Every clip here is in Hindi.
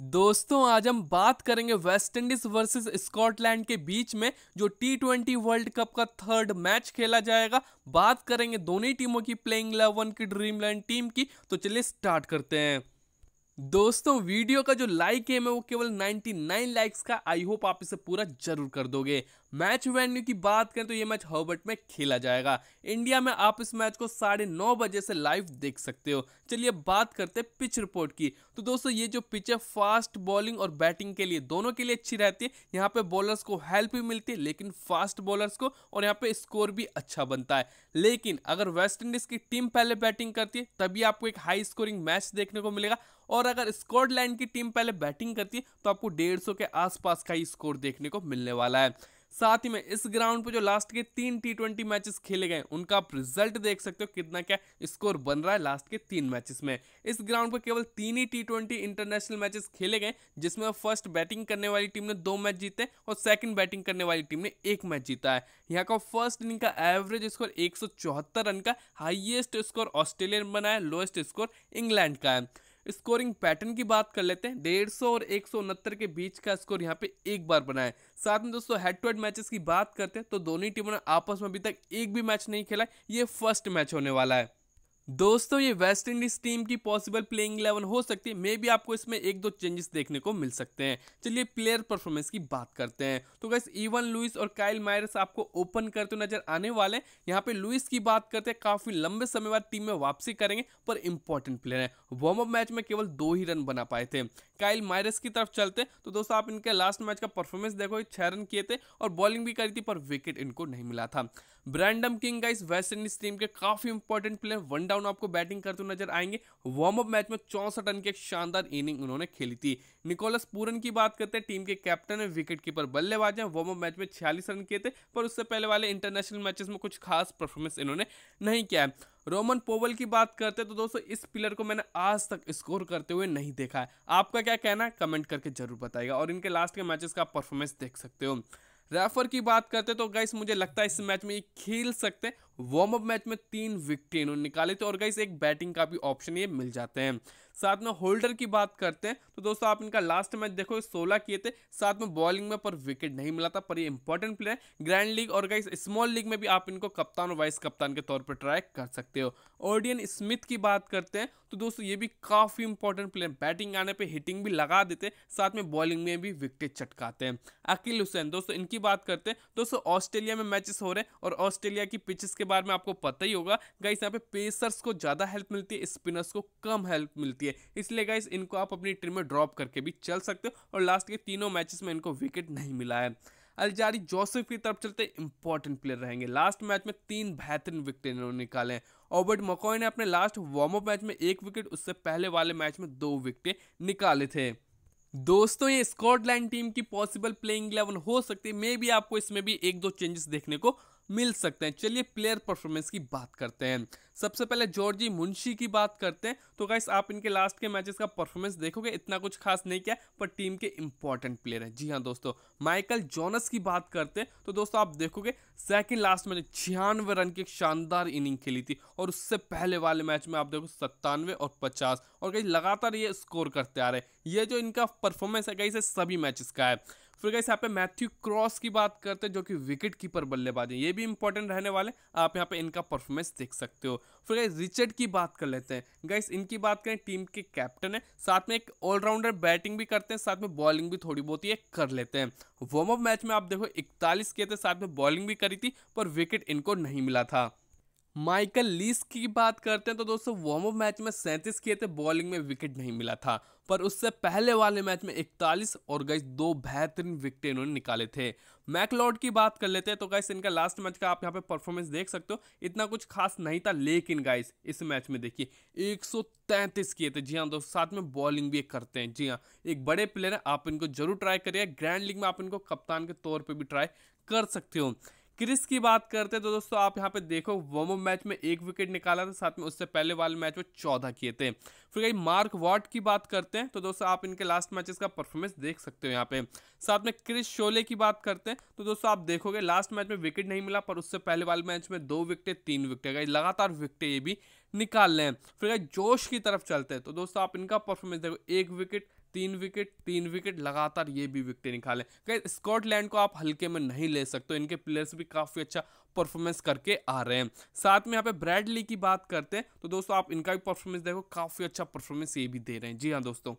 दोस्तों आज हम बात करेंगे वेस्टइंडीज वर्सेस स्कॉटलैंड के बीच में जो टी ट्वेंटी वर्ल्ड कप का थर्ड मैच खेला जाएगा बात करेंगे दोनों टीमों की प्लेइंग इलेवन की ड्रीम इलेवन टीम की तो चलिए स्टार्ट करते हैं दोस्तों वीडियो का जो लाइक है वो केवल 99 लाइक्स का आई होप आप इसे पूरा जरूर कर दोगे मैच वेन्यू की बात करें तो ये मैच हर्बर्ट में खेला जाएगा इंडिया में आप इस मैच को साढ़े नौ बजे से लाइव देख सकते हो चलिए बात करते हैं पिच रिपोर्ट की तो दोस्तों ये जो पिच है फास्ट बॉलिंग और बैटिंग के लिए दोनों के लिए अच्छी रहती है यहाँ पे बॉलर्स को हेल्प भी मिलती है लेकिन फास्ट बॉलर्स को और यहाँ पे स्कोर भी अच्छा बनता है लेकिन अगर वेस्ट इंडीज की टीम पहले बैटिंग करती है तभी आपको एक हाई स्कोरिंग मैच देखने को मिलेगा और अगर स्कॉटलैंड की टीम पहले बैटिंग करती है तो आपको डेढ़ के आसपास का ही स्कोर देखने को मिलने वाला है साथ ही में इस ग्राउंड पे जो लास्ट के तीन टी ट्वेंटी मैचेस खेले गए उनका आप रिजल्ट देख सकते हो कितना क्या स्कोर बन रहा है लास्ट के तीन मैचेस में इस ग्राउंड पर केवल तीन ही टी ट्वेंटी इंटरनेशनल मैचेस खेले गए जिसमें फर्स्ट बैटिंग करने वाली टीम ने दो मैच जीते और सेकंड बैटिंग करने वाली टीम ने एक मैच जीता है यहाँ का फर्स्ट इनिंग का एवरेज स्कोर एक रन का हाइएस्ट स्कोर ऑस्ट्रेलियन बनाया है लोएस्ट स्कोर इंग्लैंड का है स्कोरिंग पैटर्न की बात कर लेते हैं डेढ़ सौ और एक सौ उनहत्तर के बीच का स्कोर यहाँ पे एक बार बना है साथ में दोस्तों हेड टू हेड मैचेस की बात करते हैं तो दोनों टीमों ने आपस में अभी तक एक भी मैच नहीं खेला ये फर्स्ट मैच होने वाला है दोस्तों ये वेस्ट इंडीज टीम की पॉसिबल प्लेइंग इलेवन हो सकती है मे भी आपको इसमें एक दो चेंजेस देखने को मिल सकते हैं चलिए प्लेयर परफॉर्मेंस की बात करते हैं तो गैस इवन लुइस और काइल मायरस आपको ओपन करते नजर आने वाले हैं यहाँ पे लुइस की बात करते हैं काफी लंबे समय बाद टीम में वापसी करेंगे पर इंपॉर्टेंट प्लेयर है वार्म अप मैच में केवल दो ही रन बना पाए थे काइल मायरस की तरफ चलते तो दोस्तों आप इनके लास्ट मैच का परफॉर्मेंस देखो छह रन किए थे और बॉलिंग भी करी थी पर विकेट इनको नहीं मिला था Brandon King guys West Indies team के काफी इंपॉर्टेंट प्लेयर वन डाउन आपको बैटिंग करते हुए नजर आएंगे वार्म अप मैच में चौसठ रन की एक शानदार इनिंग उन्होंने खेली थी निकोलस पूरन की बात करते हैं टीम के कैप्टन है विकेट कीपर बल्लेबाज हैं वार्म अप मैच में छियालीस रन किए थे पर उससे पहले वाले इंटरनेशनल मैचेस में कुछ खास परफॉर्मेंस इन्होंने नहीं किया है रोमन पोवल की बात करते तो दोस्तों इस प्लेयर को मैंने आज तक स्कोर करते हुए नहीं देखा है आपका क्या कहना है कमेंट करके जरूर बताएगा और इनके लास्ट के मैचेस का परफॉर्मेंस देख सकते हो रेफर की बात करते तो गाइस मुझे लगता है इस मैच में ये खेल सकते हैं वार्म अप मैच में तीन विकेटें इन्होंने निकाले थे और गाइस एक बैटिंग का भी ऑप्शन ये मिल जाते हैं साथ में होल्डर की बात करते हैं तो दोस्तों आप इनका लास्ट मैच देखो सोलह किए थे साथ में बॉलिंग में पर विकेट नहीं मिला था पर ये इंपॉर्टेंट प्लेयर ग्रैंड लीग और गाइस स्मॉल लीग में भी आप इनको कप्तान और वाइस कप्तान के तौर पर ट्राई कर सकते हो ओडियन स्मिथ की बात करते हैं तो दोस्तों ये भी काफ़ी इंपॉर्टेंट प्लेयर बैटिंग आने पर हिटिंग भी लगा देते साथ में बॉलिंग में भी विकेट चटकाते हैं अकील हुसैन दोस्तों इनकी बात करते हैं दोस्तों ऑस्ट्रेलिया में मैचेस हो रहे हैं और ऑस्ट्रेलिया की पिचेस इसके बारे में आपको पता ही होगा गाइस यहाँ पे पेसर्स को ज़्यादा हेल्प मिलती है स्पिनर्स को कम हेल्प मिलती है इसलिए गाइस इनको आप अपनी टीम में ड्रॉप करके भी चल सकते हो और लास्ट के तीनों मैचेस में इनको विकेट नहीं मिला है अलजारी जोसेफ की तरफ चलते इंपॉर्टेंट प्लेयर रहेंगे लास्ट मैच में तीन बेहतरीन विकेट इन्होंने निकाले हैं ओबर्ट मकॉय ने अपने लास्ट वार्म अप मैच में एक विकेट उससे पहले वाले मैच में दो विकेट निकाले थे दोस्तों ये स्कॉटलैंड टीम की पॉसिबल प्लेइंग इलेवन हो सकती है मे भी आपको इसमें भी एक दो चेंजेस देखने को मिल सकते हैं चलिए प्लेयर परफॉर्मेंस की बात करते हैं सबसे पहले जॉर्जी मुंशी की बात करते हैं तो गाइस आप इनके लास्ट के मैचेस का परफॉर्मेंस देखोगे इतना कुछ खास नहीं किया पर टीम के इंपॉर्टेंट प्लेयर हैं जी हाँ दोस्तों माइकल जॉनस की बात करते हैं तो दोस्तों आप देखोगे सेकेंड लास्ट मैच छियानवे रन की शानदार इनिंग खेली थी और उससे पहले वाले मैच में आप देखो सत्तानवे और पचास और कहीं लगातार ये स्कोर करते आ रहे हैं ये जो इनका परफॉर्मेंस है कहीं से सभी मैचेस का है फिर गैस यहाँ पे मैथ्यू क्रॉस की बात करते हैं जो कि विकेट कीपर बल्लेबाज है ये भी इंपॉर्टेंट रहने वाले आप यहाँ पे इनका परफॉर्मेंस देख सकते हो फिर गैस रिचर्ड की बात कर लेते हैं गैस इनकी बात करें टीम के कैप्टन है साथ में एक ऑलराउंडर बैटिंग भी करते हैं साथ में बॉलिंग भी थोड़ी बहुत ये कर लेते हैं वार्म अप मैच में आप देखो इकतालीस के थे साथ में बॉलिंग भी करी थी पर विकेट इनको नहीं मिला था माइकल लीस की बात करते हैं तो दोस्तों वार्म अप मैच में सैंतीस किए थे बॉलिंग में विकेट नहीं मिला था पर उससे पहले वाले मैच में इकतालीस और गैस दो बेहतरीन विकेट इन्होंने निकाले थे मैकलॉर्ड की बात कर लेते हैं तो गाइस इनका लास्ट मैच का आप यहाँ पे परफॉर्मेंस देख सकते हो इतना कुछ खास नहीं था लेकिन गाइस इस मैच में देखिए 133 किए थे जी हाँ दोस्तों साथ में बॉलिंग भी करते हैं जी हाँ एक बड़े प्लेयर है आप इनको जरूर ट्राई करिए ग्रैंड लीग में आप इनको कप्तान के तौर पर भी ट्राई कर सकते हो क्रिस की बात करते हैं तो दोस्तों आप यहाँ पे देखो वोमो मैच में एक विकेट निकाला था साथ में उससे पहले वाले मैच में चौदह किए थे फिर कहीं मार्क वॉट की बात करते हैं तो दोस्तों आप इनके लास्ट मैचेस का परफॉर्मेंस देख सकते हो यहाँ पे साथ में क्रिस शोले की बात करते हैं तो दोस्तों आप देखोगे लास्ट मैच में विकेट नहीं मिला पर उससे पहले वाले मैच में दो विकटें तीन विकटे गई लगातार विकटें ये भी निकाल लें फिर जोश की तरफ चलते हैं तो दोस्तों आप इनका परफॉर्मेंस देखो एक विकेट तीन विकेट तीन विकेट लगातार ये भी विकेट निकाले कहीं स्कॉटलैंड को आप हल्के में नहीं ले सकते इनके प्लेयर्स भी काफ़ी अच्छा परफॉर्मेंस करके आ रहे हैं साथ में यहाँ पे ब्रैडली की बात करते हैं तो दोस्तों आप इनका भी परफॉर्मेंस देखो काफ़ी अच्छा परफॉर्मेंस ये भी दे रहे हैं जी हाँ दोस्तों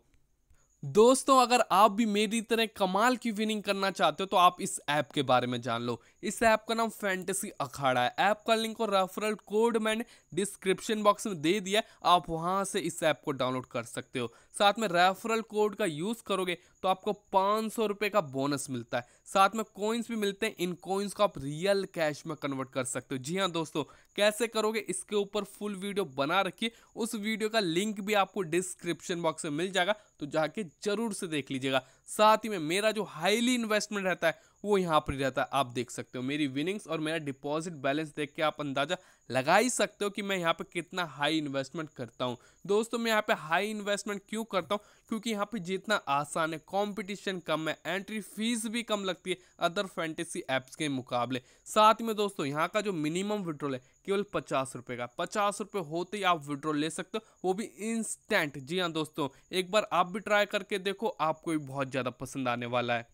दोस्तों अगर आप भी मेरी तरह कमाल की विनिंग करना चाहते हो तो आप इस ऐप के बारे में जान लो इस ऐप का नाम फैंटेसी अखाड़ा है ऐप का लिंक और रेफरल कोड मैंने डिस्क्रिप्शन बॉक्स में दे दिया आप वहां से इस ऐप को डाउनलोड कर सकते हो साथ में रेफरल कोड का यूज़ करोगे तो आपको पाँच सौ रुपये का बोनस मिलता है साथ में कोइंस भी मिलते हैं इन कोइंस को आप रियल कैश में कन्वर्ट कर सकते हो जी हाँ दोस्तों कैसे करोगे इसके ऊपर फुल वीडियो बना रखिए उस वीडियो का लिंक भी आपको डिस्क्रिप्शन बॉक्स में मिल जाएगा तो जाके जरूर से देख लीजिएगा साथ ही में मेरा जो हाईली इन्वेस्टमेंट रहता है वो यहाँ पर रहता है आप देख सकते हो मेरी विनिंग्स और मेरा डिपॉजिट बैलेंस देख के आप अंदाज़ा लगा ही सकते हो कि मैं यहाँ पे कितना हाई इन्वेस्टमेंट करता हूँ दोस्तों मैं यहाँ पे हाई इन्वेस्टमेंट क्यों करता हूँ क्योंकि यहाँ पे जितना आसान है कंपटीशन कम है एंट्री फीस भी कम लगती है अदर फैंटेसी ऐप्स के मुकाबले साथ में दोस्तों यहाँ का जो मिनिमम विड्रॉल है केवल पचास रुपये का पचास रुपये होते ही आप विड्रॉल ले सकते हो वो भी इंस्टेंट जी हाँ दोस्तों एक बार आप भी ट्राई करके देखो आपको भी बहुत ज़्यादा पसंद आने वाला है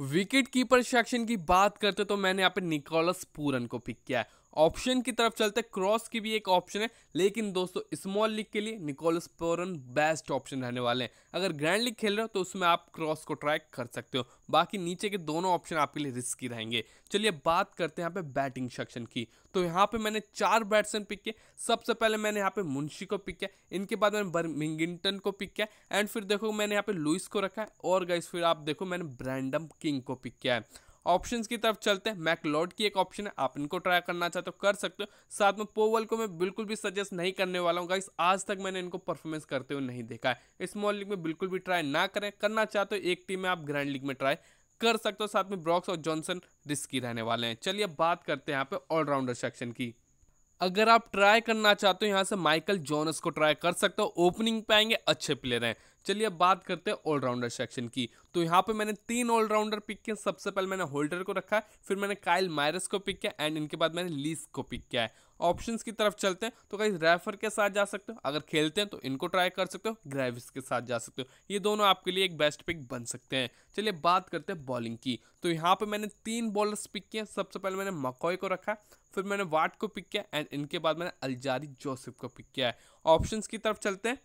विकेट कीपर सेक्शन की बात करते तो मैंने यहाँ पे निकोलस पूरन को पिक किया है ऑप्शन की तरफ चलते क्रॉस की भी एक ऑप्शन है लेकिन दोस्तों स्मॉल लीग के लिए निकोलस पोरन बेस्ट ऑप्शन रहने वाले हैं अगर ग्रैंड लीग खेल रहे हो तो उसमें आप क्रॉस को ट्राई कर सकते हो बाकी नीचे के दोनों ऑप्शन आपके लिए रिस्की रहेंगे चलिए बात करते हैं यहाँ पे बैटिंग सेक्शन की तो यहाँ पे मैंने चार बैट्समैन पिक किए सबसे पहले मैंने यहाँ पे मुंशी को पिक किया इनके बाद मैंने बर्मिंगटन को पिक किया एंड फिर देखो मैंने यहाँ पे लुइस को रखा है और गाइस फिर आप देखो मैंने ब्रैंडम किंग को पिक किया है ऑप्शन की तरफ चलते हैं मैकलॉड की एक ऑप्शन है आप इनको ट्राई करना चाहते हो कर सकते हो साथ में पोवल को मैं बिल्कुल भी सजेस्ट नहीं करने वाला हूँ गाइस आज तक मैंने इनको परफॉर्मेंस करते हुए नहीं देखा है स्मॉल लीग में बिल्कुल भी ट्राई ना करें करना चाहते हो एक टीम में आप ग्रैंड लीग में ट्राई कर सकते हो साथ में ब्रॉक्स और जॉनसन रिस्की रहने वाले हैं चलिए बात करते हैं यहाँ पे ऑलराउंडर सेक्शन की अगर आप ट्राई करना चाहते हो यहाँ से माइकल जोनस को ट्राई कर सकते हो ओपनिंग पे आएंगे अच्छे प्लेयर हैं चलिए बात करते हैं ऑलराउंडर सेक्शन की तो यहाँ पे मैंने तीन ऑलराउंडर पिक किए सबसे पहले मैंने होल्डर को रखा है फिर मैंने काइल मायरस को पिक किया एंड इनके बाद मैंने लीस को पिक किया है ऑप्शंस की तरफ चलते हैं तो कहीं रेफर के साथ जा सकते हो अगर खेलते हैं तो इनको ट्राई कर सकते हो ग्रेविस के साथ जा सकते हो ये दोनों आपके लिए एक बेस्ट पिक बन सकते हैं चलिए बात करते हैं बॉलिंग की तो यहाँ पे मैंने तीन बॉलर्स पिक किए सबसे पहले मैंने मकोई को रखा फिर मैंने वाट को पिक किया एंड इनके बाद मैंने अलजारी जोसेफ को पिक किया है ऑप्शंस की तरफ चलते हैं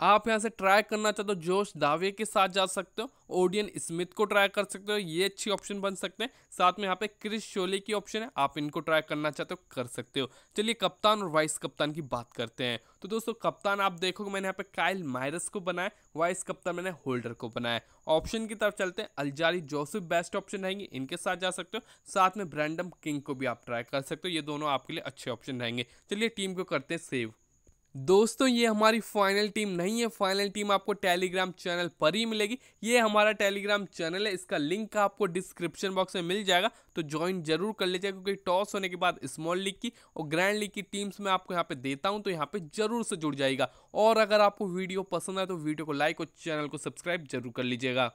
आप यहाँ से ट्राई करना चाहते हो जोश दावे के साथ जा सकते हो ओडियन स्मिथ को ट्राई कर सकते हो ये अच्छी ऑप्शन बन सकते हैं साथ में यहाँ पे क्रिस शोले की ऑप्शन है आप इनको ट्राई करना चाहते हो कर सकते हो चलिए कप्तान और वाइस कप्तान की बात करते हैं तो दोस्तों कप्तान आप देखोगे मैंने यहाँ पे काइल मायरस को बनाया वाइस कप्तान मैंने होल्डर को बनाया ऑप्शन की तरफ चलते हैं अलजारी जोसेफ बेस्ट ऑप्शन रहेंगे इनके साथ जा सकते हो साथ में ब्रैंडम किंग को भी आप ट्राई कर सकते हो ये दोनों आपके लिए अच्छे ऑप्शन रहेंगे चलिए टीम को करते हैं सेव दोस्तों ये हमारी फाइनल टीम नहीं है फाइनल टीम आपको टेलीग्राम चैनल पर ही मिलेगी ये हमारा टेलीग्राम चैनल है इसका लिंक आपको डिस्क्रिप्शन बॉक्स में मिल जाएगा तो ज्वाइन जरूर कर लीजिएगा क्योंकि टॉस होने के बाद स्मॉल लीग की और ग्रैंड लीग की टीम्स मैं आपको यहाँ पे देता हूँ तो यहाँ पे जरूर से जुड़ जाएगा और अगर आपको वीडियो पसंद आए तो वीडियो को लाइक और चैनल को सब्सक्राइब जरूर कर लीजिएगा